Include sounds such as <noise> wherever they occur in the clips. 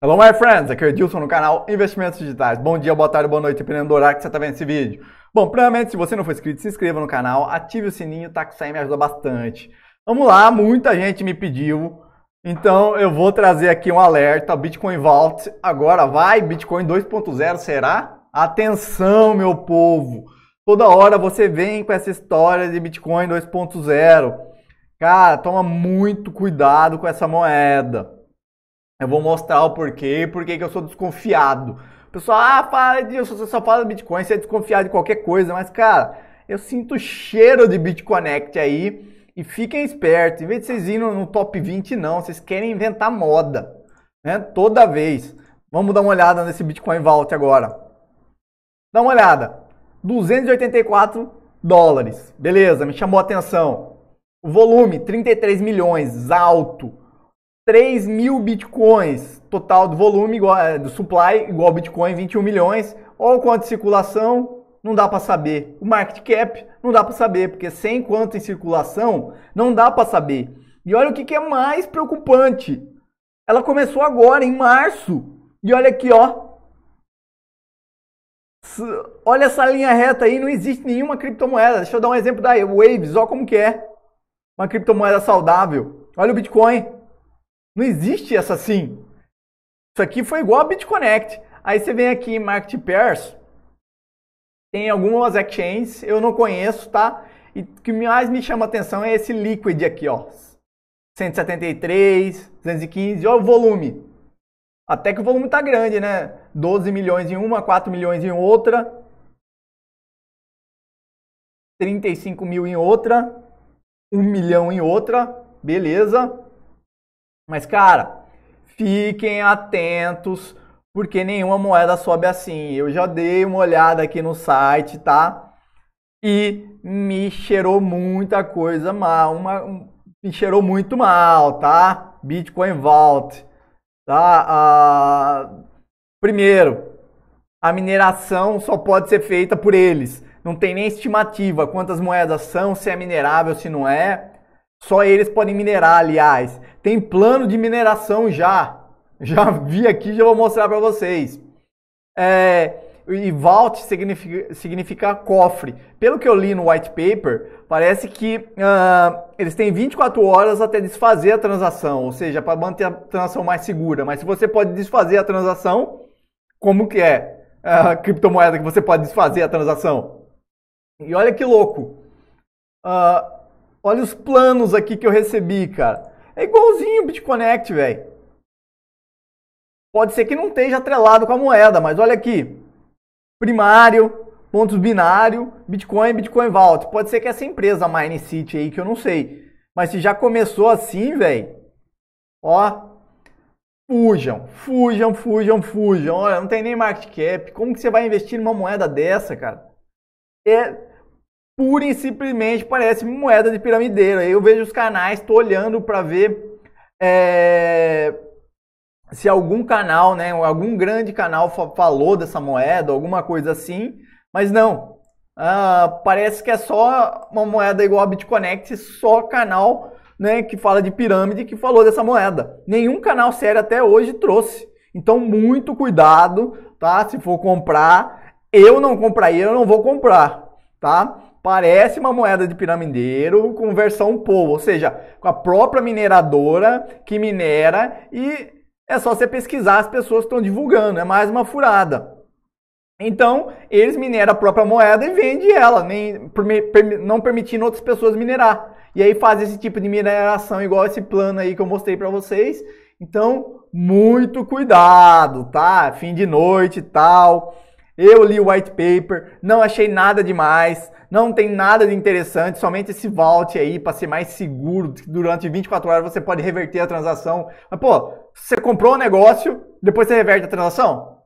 Hello tá my friends, aqui é o Edilson no canal Investimentos Digitais. Bom dia, boa tarde, boa noite, dependendo do horário que você está vendo esse vídeo. Bom, primeiramente, se você não for inscrito, se inscreva no canal, ative o sininho, tá que isso aí me ajuda bastante. Vamos lá, muita gente me pediu, então eu vou trazer aqui um alerta, Bitcoin Vault agora vai, Bitcoin 2.0 será? Atenção, meu povo! Toda hora você vem com essa história de Bitcoin 2.0. Cara, toma muito cuidado com essa moeda. Eu vou mostrar o porquê, porque que eu sou desconfiado. O pessoal, ah, fala de você só fala de Bitcoin, você é desconfiado de qualquer coisa, mas cara, eu sinto cheiro de BitConnect aí e fiquem espertos. Em vez de vocês irem no top 20, não, vocês querem inventar moda, né? Toda vez. Vamos dar uma olhada nesse Bitcoin Vault agora. Dá uma olhada. 284 dólares. Beleza, me chamou a atenção. O volume 33 milhões, alto. 3 mil bitcoins, total do volume igual, é, do supply igual Bitcoin, 21 milhões, ou quanto de circulação, não dá para saber. O market cap não dá para saber, porque sem quanto em circulação, não dá para saber. E olha o que, que é mais preocupante. Ela começou agora, em março. E olha aqui, ó. Olha essa linha reta aí, não existe nenhuma criptomoeda. Deixa eu dar um exemplo da Waves, olha como que é. Uma criptomoeda saudável. Olha o Bitcoin, não existe essa sim. Isso aqui foi igual a BitConnect. Aí você vem aqui em Market Pairs, tem algumas exchanges, eu não conheço, tá? E o que mais me chama atenção é esse liquid aqui, ó. 173, 215, olha o volume. Até que o volume tá grande, né? 12 milhões em uma, 4 milhões em outra. 35 mil em outra. 1 milhão em outra. Beleza. Mas, cara, fiquem atentos, porque nenhuma moeda sobe assim. Eu já dei uma olhada aqui no site, tá? E me cheirou muita coisa mal, uma, um, me cheirou muito mal, tá? Bitcoin Vault, tá? Ah, primeiro, a mineração só pode ser feita por eles. Não tem nem estimativa quantas moedas são, se é minerável, se não é. Só eles podem minerar, aliás. Tem plano de mineração já. Já vi aqui, já vou mostrar para vocês. É, e vault significa, significa, cofre. Pelo que eu li no white paper, parece que uh, eles têm 24 horas até desfazer a transação, ou seja, para manter a transação mais segura. Mas se você pode desfazer a transação, como que é a ah, criptomoeda que você pode desfazer a transação? E olha que louco. Uh, Olha os planos aqui que eu recebi, cara. É igualzinho o BitConnect, velho. Pode ser que não esteja atrelado com a moeda, mas olha aqui. Primário, pontos binário, Bitcoin, Bitcoin Vault. Pode ser que essa empresa Mine City aí, que eu não sei. Mas se já começou assim, velho, ó, fujam, fujam, fujam, fujam. Olha, não tem nem market cap. Como que você vai investir numa moeda dessa, cara? É pura e simplesmente parece moeda de piramideiro. Eu vejo os canais, estou olhando para ver é, se algum canal, né, algum grande canal falou dessa moeda, alguma coisa assim, mas não. Ah, parece que é só uma moeda igual a BitConnect, só canal né, que fala de pirâmide que falou dessa moeda. Nenhum canal sério até hoje trouxe. Então, muito cuidado, tá? Se for comprar, eu não compraria, eu não vou comprar tá? Parece uma moeda de piramideiro com versão povo ou seja, com a própria mineradora que minera e é só você pesquisar, as pessoas estão divulgando, é mais uma furada. Então, eles mineram a própria moeda e vendem ela, nem, não permitindo outras pessoas minerar. E aí faz esse tipo de mineração igual esse plano aí que eu mostrei para vocês. Então, muito cuidado, tá? Fim de noite e tal. Eu li o white paper, não achei nada demais, não tem nada de interessante, somente esse vault aí para ser mais seguro, durante 24 horas você pode reverter a transação. Mas pô, você comprou um negócio, depois você reverte a transação?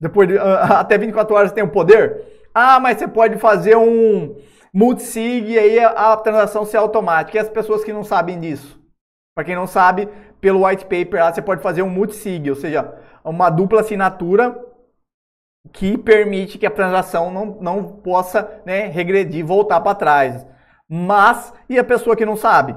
Depois de, uh, até 24 horas você tem o um poder? Ah, mas você pode fazer um multisig e aí a, a transação ser automática. E as pessoas que não sabem disso? Para quem não sabe, pelo white paper lá você pode fazer um multisig, ou seja, uma dupla assinatura que permite que a transação não, não possa né, regredir, voltar para trás. Mas, e a pessoa que não sabe?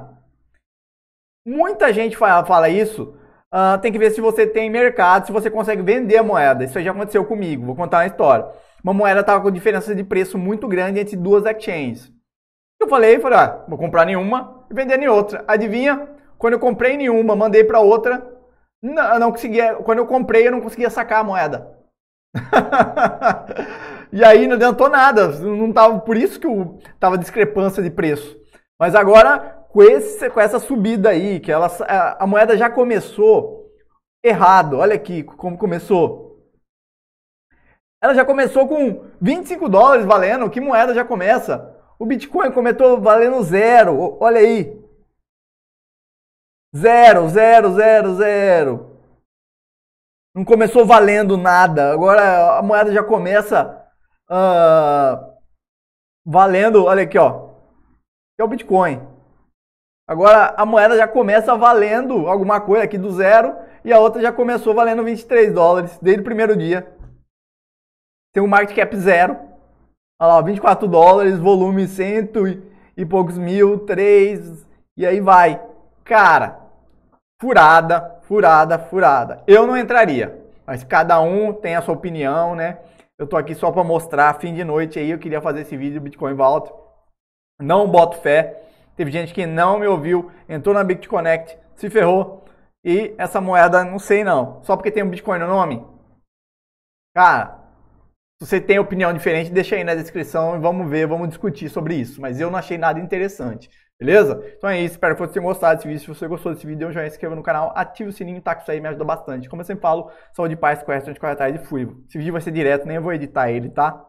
Muita gente fala, fala isso, uh, tem que ver se você tem mercado, se você consegue vender a moeda. Isso já aconteceu comigo, vou contar uma história. Uma moeda estava com diferença de preço muito grande entre duas exchanges. Eu falei, falei, ah, vou comprar nenhuma e vender em outra. Adivinha? Quando eu comprei nenhuma, mandei para outra, não, não conseguia, quando eu comprei eu não conseguia sacar a moeda. <laughs> e aí não adiantou nada. Não tava, por isso que o, tava discrepância de preço. Mas agora, com, esse, com essa subida aí, que ela, a, a moeda já começou errado. Olha aqui como começou. Ela já começou com 25 dólares valendo. Que moeda já começa? O Bitcoin começou valendo zero. Olha aí. Zero, zero, zero, zero. Não começou valendo nada. Agora a moeda já começa uh, valendo. Olha aqui, ó. é o Bitcoin. Agora a moeda já começa valendo alguma coisa aqui do zero e a outra já começou valendo 23 dólares desde o primeiro dia. Tem um market cap zero. Olha lá, 24 dólares, volume cento e poucos mil, três e aí vai. Cara, furada, furada, furada. Eu não entraria, mas cada um tem a sua opinião, né? Eu tô aqui só para mostrar, fim de noite aí, eu queria fazer esse vídeo Bitcoin Vault. Não boto fé. Teve gente que não me ouviu, entrou na BitConnect, se ferrou. E essa moeda, não sei não. Só porque tem um Bitcoin no nome? Cara, se você tem opinião diferente, deixa aí na descrição e vamos ver, vamos discutir sobre isso. Mas eu não achei nada interessante, beleza? Então é isso, espero que vocês tenham gostado desse vídeo. Se você gostou desse vídeo, dê um joinha, se inscreva no canal, ative o sininho, tá? Que isso aí me ajuda bastante. Como eu sempre falo, saúde, paz, correção de correr atrás e fui. Esse vídeo vai ser direto, nem eu vou editar ele, tá?